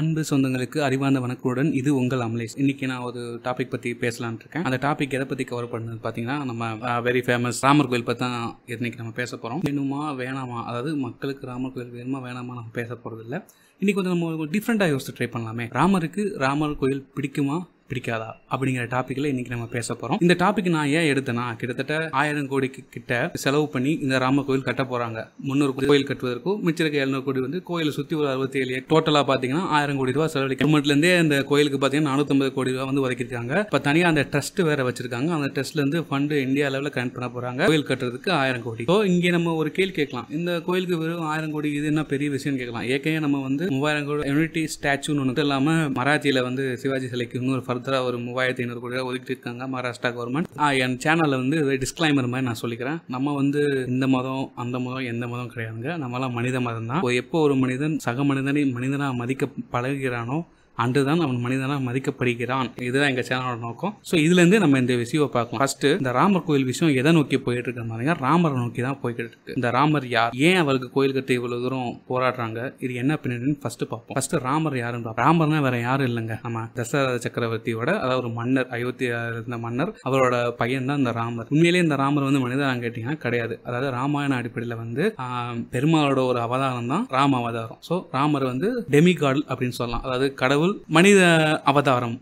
அன்பு சொந்தங்களுக்கு அறிவார்ந்த வணக்கத்துடன் இது உங்கள் அமலேஷ் இன்னைக்கு நான் ஒரு டாபிக் பற்றி பேசலான் இருக்கேன் அந்த டாபிக் எதை பற்றி கவர் பண்ணது பார்த்தீங்கன்னா நம்ம வெரி ஃபேமஸ் ராமர் கோயில் பற்றி தான் இன்னைக்கு நம்ம பேச போகிறோம் வேணுமா வேணாமா அதாவது மக்களுக்கு ராமர் கோயில் வேணுமா வேணாமா நம்ம பேச போறது இல்லை இன்னைக்கு கொஞ்சம் நம்ம டிஃப்ரெண்ட்டாக யோசிச்சு ட்ரை பண்ணலாமே ராமருக்கு ராமர் கோயில் பிடிக்குமா பிடிக்காதா அப்படிங்கிற டாப்பிக்கில் இன்றைக்கி நம்ம பேச போகிறோம் இந்த டாபிக் நான் ஏன் எடுத்தேன்னா கிட்டத்தட்ட ஆயிரம் கோடி கிட்ட செலவு பண்ணி இந்த ராம கோயில் கட்ட போகிறாங்க முந்நூறு கோயில் கட்டுவதற்கும் மிச்சிருக்க எழுநூறு கோடி வந்து கோயிலை சுற்றி ஒரு அறுபத்தி ஏழு டோட்டலாக பார்த்தீங்கன்னா ஆயிரம் கோடி ரூபா செலவழிக்க இருந்தே அந்த கோயிலுக்கு பார்த்தீங்கன்னா நானூற்றம்பது கோடி ரூபா வந்து ஒதுக்கியிருக்காங்க இப்போ தனியாக அந்த ட்ரஸ்ட் வேற வச்சிருக்காங்க அந்த இருந்து ஃபண்டு இந்தியா லெவலில் கனெக்ட் பண்ண போகிறாங்க கோயில் கட்டுறதுக்கு ஆயிரம் கோடி ஸோ இங்கே நம்ம ஒரு கேள்வி கேட்கலாம் இந்த கோயிலுக்கு வெறும் ஆயிரம் கோடி இது என்ன பெரிய விஷயம்னு கேட்கலாம் ஏற்கனவே நம்ம வந்து மூவாயிரம் கோடி யூனிட்டி ஸ்டாச்சுன்னு ஒன்று இல்லாமல் மராத்தியில் வந்து சிவாஜி சிலைக்கு இன்னொரு ஃபர்தராக ஒரு மூவாயிரத்தி ஐநூறு கோடி ரூபாய் ஒதுக்கிட்டு இருக்காங்க மகாராஷ்டிரா கவர்மெண்ட் என் சேனலில் வந்து டிஸ்கிளைமர் மாதிரி நான் சொல்லிக்கிறேன் நம்ம வந்து இந்த மதம் அந்த மதம் எந்த மதம் கிடையாதுங்க நம்மளாம் மனித மதம் தான் எப்போ ஒரு மனிதன் சக மனிதனை மனிதனாக மதிக்க பழகிறானோ அன்றுதான் அவன் மனிதனாக மதிக்கப்படுகிறான் இதுதான் எங்கள் சேனலோட நோக்கம் ஸோ இதுலேருந்து நம்ம இந்த விஷயம் பார்க்கலாம் ஃபர்ஸ்ட் இந்த ராமர் கோயில் விஷயம் எதை நோக்கி போயிட்டு இருக்கிற ராமரை நோக்கி தான் போய்கிட்டு இருக்கு இந்த ராமர் யார் ஏன் அவருக்கு கோயில் கட்ட இவ்வளோ தூரம் போராடுறாங்க இது என்ன பின்னாடின்னு ஃபர்ஸ்ட் பார்ப்போம் ஃபர்ஸ்ட் ராமர் யாருன்னு ராமர்னா வேற யாரும் இல்லைங்க நம்ம தசரத சக்கரவர்த்தியோட அதாவது ஒரு மன்னர் அயோத்தியா இருந்த மன்னர் அவரோட பையன் தான் இந்த ராமர் உண்மையிலே இந்த ராமர் வந்து மனிதனாக கேட்டீங்கன்னா கிடையாது அதாவது ராமாயண அடிப்படையில் வந்து பெருமாளோட ஒரு அவதாரம் தான் ராம அவதாரம் ஸோ ராமர் வந்து டெமிகாடல் அப்படின்னு சொல்லலாம் அதாவது கடவுள் கடவுள் மனித அவதாரம்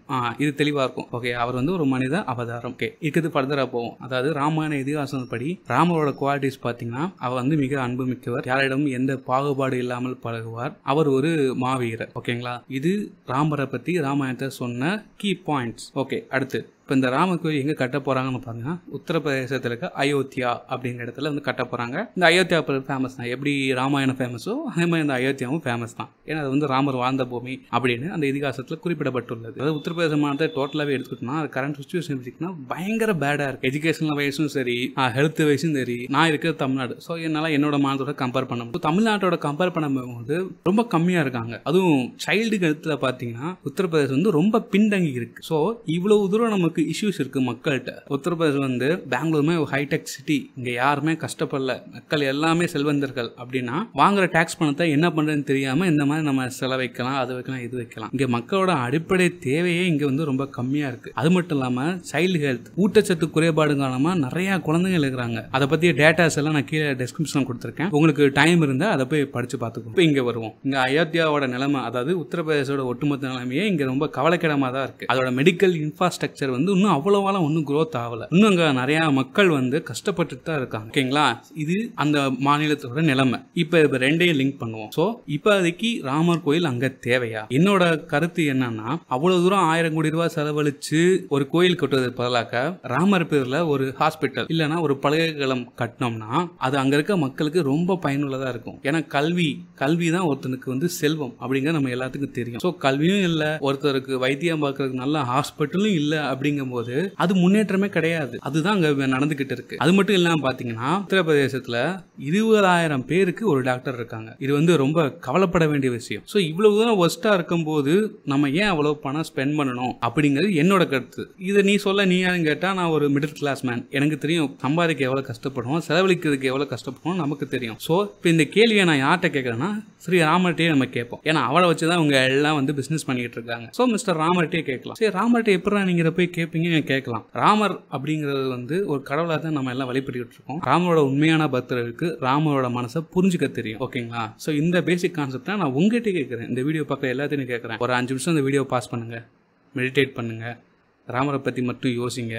இது தெளிவா இருக்கும் ஓகே அவர் வந்து ஒரு மனித அவதாரம் ஓகே இருக்குது ஃபர்தரா போவோம் அதாவது ராமாயண இதிகாசம் படி ராமரோட குவாலிட்டிஸ் பாத்தீங்கன்னா அவர் வந்து மிக அன்பு மிக்கவர் யாரிடமும் எந்த பாகுபாடு இல்லாமல் பழகுவார் அவர் ஒரு மாவீரர் ஓகேங்களா இது ராமரை பத்தி ராமாயணத்தை சொன்ன கீ பாயிண்ட்ஸ் ஓகே அடுத்து இப்போ இந்த ராம கோயில் எங்கே கட்ட போகிறாங்கன்னு பார்த்தீங்கன்னா உத்தரப்பிரதேசத்தில் இருக்க அயோத்தியா அப்படிங்கிற இடத்துல வந்து கட்ட போகிறாங்க இந்த அயோத்தியா ஃபேமஸ் தான் எப்படி ராமாயணம் ஃபேமஸோ அதே மாதிரி இந்த அயோத்தியாவும் ஃபேமஸ் தான் ஏன்னா அது வந்து ராமர் வாழ்ந்த பூமி அப்படின்னு அந்த இதிகாசத்தில் குறிப்பிடப்பட்டுள்ளது அதாவது உத்தரப்பிரதேச மாநிலத்தை டோட்டலாகவே எடுத்துக்கிட்டோம்னா அது கரண்ட் சுச்சுவேஷன் எடுத்துக்கிட்டா பயங்கர பேடாக இருக்குது எஜுகேஷனல் வயசும் சரி ஹெல்த் வயசும் சரி நான் இருக்கிற தமிழ்நாடு ஸோ என்னால் என்னோட மாநிலத்தோட கம்பேர் பண்ண முடியும் தமிழ்நாட்டோட கம்பேர் பண்ணும்போது ரொம்ப கம்மியாக இருக்காங்க அதுவும் சைல்டுக்கு இடத்துல பார்த்தீங்கன்னா உத்தரப்பிரதேசம் வந்து ரொம்ப பின்தங்கி இருக்குது ஸோ இவ்வளவு தூரம் நமக்கு அளவுக்கு இஷ்யூஸ் இருக்குது மக்கள்கிட்ட உத்தரப்பிரதேசம் வந்து பெங்களூருமே ஒரு ஹைடெக் சிட்டி இங்கே யாருமே கஷ்டப்படல மக்கள் எல்லாமே செல்வந்தர்கள் அப்படின்னா வாங்குற டேக்ஸ் பணத்தை என்ன பண்ணுறதுன்னு தெரியாமல் இந்த மாதிரி நம்ம செலவைக்கலாம் அது வைக்கலாம் இது வைக்கலாம் இங்கே மக்களோட அடிப்படை தேவையே இங்கே வந்து ரொம்ப கம்மியாக இருக்குது அது மட்டும் இல்லாமல் சைல்டு ஹெல்த் ஊட்டச்சத்து குறைபாடு காரணமாக நிறையா குழந்தைங்க இருக்கிறாங்க அதை பற்றிய டேட்டாஸ் எல்லாம் நான் கீழே டெஸ்கிரிப்ஷன் கொடுத்துருக்கேன் உங்களுக்கு டைம் இருந்தால் அதை போய் படித்து பார்த்துக்கோ இப்போ இங்கே வருவோம் இங்கே அயோத்தியாவோட நிலைமை அதாவது உத்தரப்பிரதேசோட ஒட்டுமொத்த நிலைமையே இங்கே ரொம்ப கவலைக்கிடமாக தான் இருக்குது அதோட மெடிக்கல் இன்ஃப்ராஸ்ட்ரக்சர் வந்து வந்து இன்னும் அவ்வளவாலாம் ஒன்றும் க்ரோத் ஆகலை இன்னும் அங்கே நிறையா மக்கள் வந்து கஷ்டப்பட்டுட்டு தான் இருக்காங்க ஓகேங்களா இது அந்த மாநிலத்தோட நிலைமை இப்போ இப்ப ரெண்டையும் லிங்க் பண்ணுவோம் ஸோ இப்போதைக்கு ராமர் கோயில் அங்கே தேவையா என்னோட கருத்து என்னன்னா அவ்வளோ தூரம் ஆயிரம் கோடி ரூபாய் செலவழிச்சு ஒரு கோயில் கட்டுவதற்கு பதிலாக ராமர் பேரில் ஒரு ஹாஸ்பிட்டல் இல்லைன்னா ஒரு பல்கலைக்கழகம் கட்டினோம்னா அது அங்கே இருக்க மக்களுக்கு ரொம்ப பயனுள்ளதாக இருக்கும் ஏன்னா கல்வி கல்வி தான் ஒருத்தனுக்கு வந்து செல்வம் அப்படிங்கிற நம்ம எல்லாத்துக்கும் தெரியும் ஸோ கல்வியும் இல்லை ஒருத்தருக்கு வைத்தியம் பார்க்கறதுக்கு நல்ல ஹாஸ்பிட்டலும் இல்லை அப்படிங்கிற போது அது முன்னேற்றமே கிடையாது அதுதான் அங்க நடந்துகிட்டு இருக்கு அது மட்டும் இல்லாம பாத்தீங்கன்னா உத்தரப்பிரதேசத்துல இருபதாயிரம் பேருக்கு ஒரு டாக்டர் இருக்காங்க இது வந்து ரொம்ப கவலைப்பட வேண்டிய விஷயம் சோ இவ்வளவு தூரம் ஒஸ்டா போது நம்ம ஏன் அவ்வளவு பணம் ஸ்பெண்ட் பண்ணணும் அப்படிங்கிறது என்னோட கருத்து இதை நீ சொல்ல நீ யாரும் கேட்டா நான் ஒரு மிடில் கிளாஸ் மேன் எனக்கு தெரியும் சம்பாதிக்க எவ்வளவு கஷ்டப்படுவோம் செலவழிக்கிறதுக்கு எவ்வளவு கஷ்டப்படுவோம் நமக்கு தெரியும் ஸோ இப்போ இந்த கேள்வியை நான் யார்கிட்ட கேட்கறேன்னா ஸ்ரீ ராமர்ட்டே நம்ம கேட்போம் ஏன்னா அவளை வச்சு தான் அவங்க எல்லாம் வந்து பிசினஸ் பண்ணிக்கிட்டு இருக்காங்க ஸோ மிஸ்டர் ராமர்ட்டே கேட்கலாம் சரி ராமர்ட்டே எப்படா நீங்க போய் கேட்பீங்க கேட்கலாம் ராமர் அப்படிங்கிறது வந்து ஒரு கடவுளாக தான் நம்ம எல்லாம் வழிபட்டுக்கிட்டு இருக்கோம் ராமரோட உண்மையான பக்தர்களுக்கு ராமரோட மனசை புரிஞ்சுக்க தெரியும் ஓகேங்களா ஸோ இந்த பேசிக் தான் நான் உங்ககிட்ட கேட்குறேன் இந்த வீடியோ பார்க்குற எல்லாத்தையும் கேட்குறேன் ஒரு அஞ்சு நிமிஷம் இந்த வீடியோ பாஸ் பண்ணுங்க மெடிடேட் பண்ணுங்கள் ராமரை பற்றி மட்டும் யோசிங்க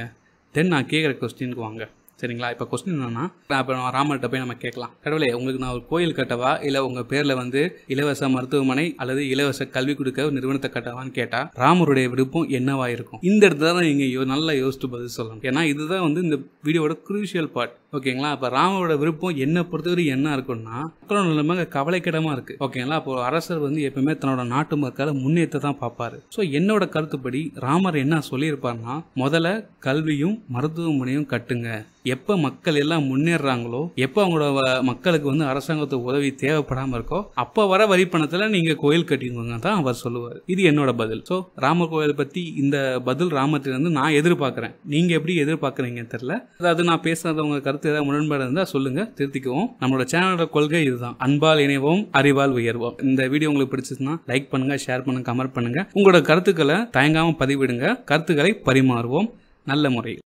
தென் நான் கேட்குற கொஸ்டின்க்கு வாங்க சரிங்களா இப்போ கொஸ்டின் என்னன்னா இப்போ ராமர்கிட்ட போய் நம்ம கேட்கலாம் கடவுளே உங்களுக்கு நான் ஒரு கோயில் கட்டவா இல்லை உங்கள் பேரில் வந்து இலவச மருத்துவமனை அல்லது இலவச கல்வி கொடுக்க ஒரு நிறுவனத்தை கட்டவான்னு கேட்டால் ராமருடைய விருப்பம் என்னவா இருக்கும் இந்த இடத்துல தான் நீங்கள் நல்லா யோசித்து பதில் சொல்லணும் ஏன்னா இதுதான் வந்து இந்த வீடியோட குரூஷியல் பார்ட் ஓகேங்களா அப்போ ராமரோட விருப்பம் என்ன பொறுத்தவரை என்ன இருக்கும்னா மக்களோட நிலைமை கவலைக்கிடமாக இருக்குது ஓகேங்களா அப்போ அரசர் வந்து எப்பவுமே தன்னோட நாட்டு மக்களை முன்னேற்ற தான் பார்ப்பாரு ஸோ என்னோட கருத்துப்படி ராமர் என்ன சொல்லியிருப்பார்னா முதல்ல கல்வியும் மருத்துவமனையும் கட்டுங்க எப்போ மக்கள் எல்லாம் முன்னேறாங்களோ எப்போ அவங்களோட மக்களுக்கு வந்து அரசாங்கத்து உதவி தேவைப்படாமல் இருக்கோ அப்போ வர வரி பணத்துல நீங்கள் கோயில் கட்டிக்கோங்க தான் அவர் சொல்லுவார் இது என்னோட பதில் ஸோ ராம கோயில் பற்றி இந்த பதில் ராமத்திலிருந்து நான் எதிர்பார்க்குறேன் நீங்கள் எப்படி எதிர்பார்க்கறீங்க தெரில அதாவது நான் பேசுனது கருத்து ஏதாவது முரண்பாடு இருந்தால் சொல்லுங்கள் திருத்திக்குவோம் நம்மளோட சேனலோட கொள்கை இதுதான் அன்பால் இணைவோம் அறிவால் உயர்வோம் இந்த வீடியோ உங்களுக்கு பிடிச்சதுன்னா லைக் பண்ணுங்கள் ஷேர் பண்ணுங்கள் கமெண்ட் பண்ணுங்கள் உங்களோட கருத்துக்களை தயங்காமல் பதிவிடுங்க கருத்துக்களை பரிமாறுவோம் நல்ல முறையில்